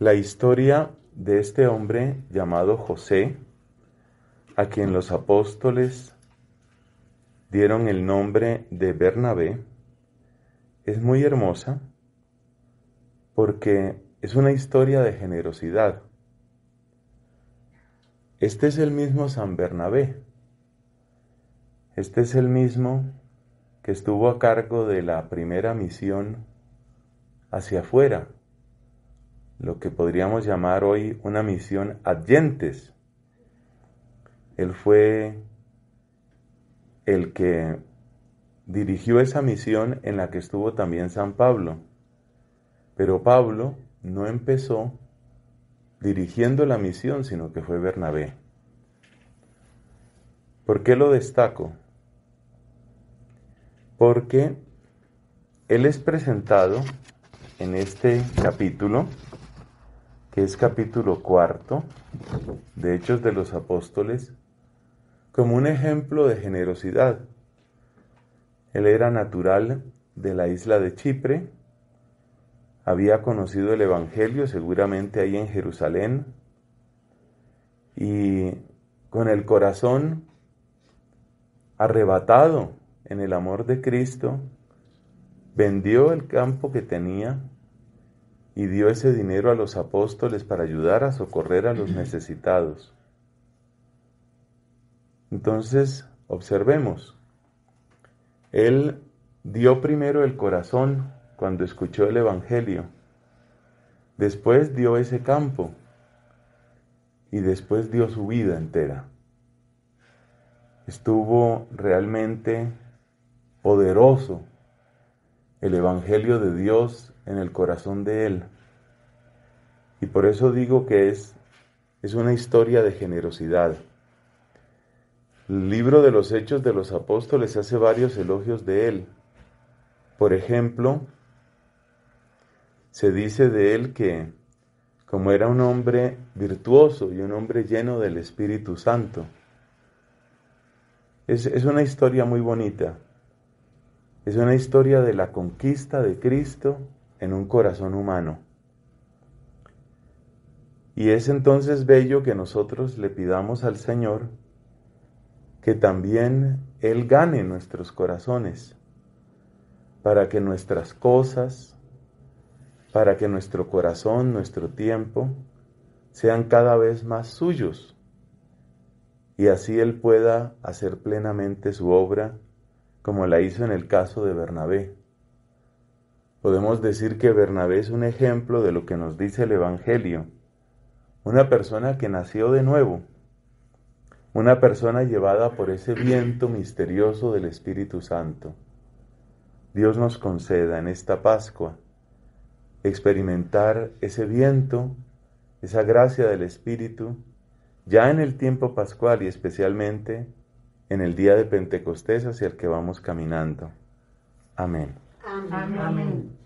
La historia de este hombre llamado José, a quien los apóstoles dieron el nombre de Bernabé, es muy hermosa porque es una historia de generosidad. Este es el mismo San Bernabé. Este es el mismo que estuvo a cargo de la primera misión hacia afuera, lo que podríamos llamar hoy una misión adyentes. Él fue el que dirigió esa misión en la que estuvo también San Pablo. Pero Pablo no empezó dirigiendo la misión, sino que fue Bernabé. ¿Por qué lo destaco? Porque él es presentado en este capítulo es capítulo cuarto de Hechos de los Apóstoles, como un ejemplo de generosidad. Él era natural de la isla de Chipre, había conocido el Evangelio seguramente ahí en Jerusalén y con el corazón arrebatado en el amor de Cristo, vendió el campo que tenía y dio ese dinero a los apóstoles para ayudar a socorrer a los necesitados. Entonces, observemos, Él dio primero el corazón cuando escuchó el Evangelio, después dio ese campo y después dio su vida entera. Estuvo realmente poderoso el Evangelio de Dios en el corazón de él. Y por eso digo que es, es una historia de generosidad. El libro de los Hechos de los Apóstoles hace varios elogios de él. Por ejemplo, se dice de él que, como era un hombre virtuoso y un hombre lleno del Espíritu Santo, es, es una historia muy bonita es una historia de la conquista de Cristo en un corazón humano. Y es entonces bello que nosotros le pidamos al Señor que también Él gane nuestros corazones, para que nuestras cosas, para que nuestro corazón, nuestro tiempo, sean cada vez más suyos, y así Él pueda hacer plenamente su obra como la hizo en el caso de Bernabé. Podemos decir que Bernabé es un ejemplo de lo que nos dice el Evangelio, una persona que nació de nuevo, una persona llevada por ese viento misterioso del Espíritu Santo. Dios nos conceda en esta Pascua experimentar ese viento, esa gracia del Espíritu, ya en el tiempo pascual y especialmente en el día de Pentecostés hacia el que vamos caminando. Amén. Amén. Amén.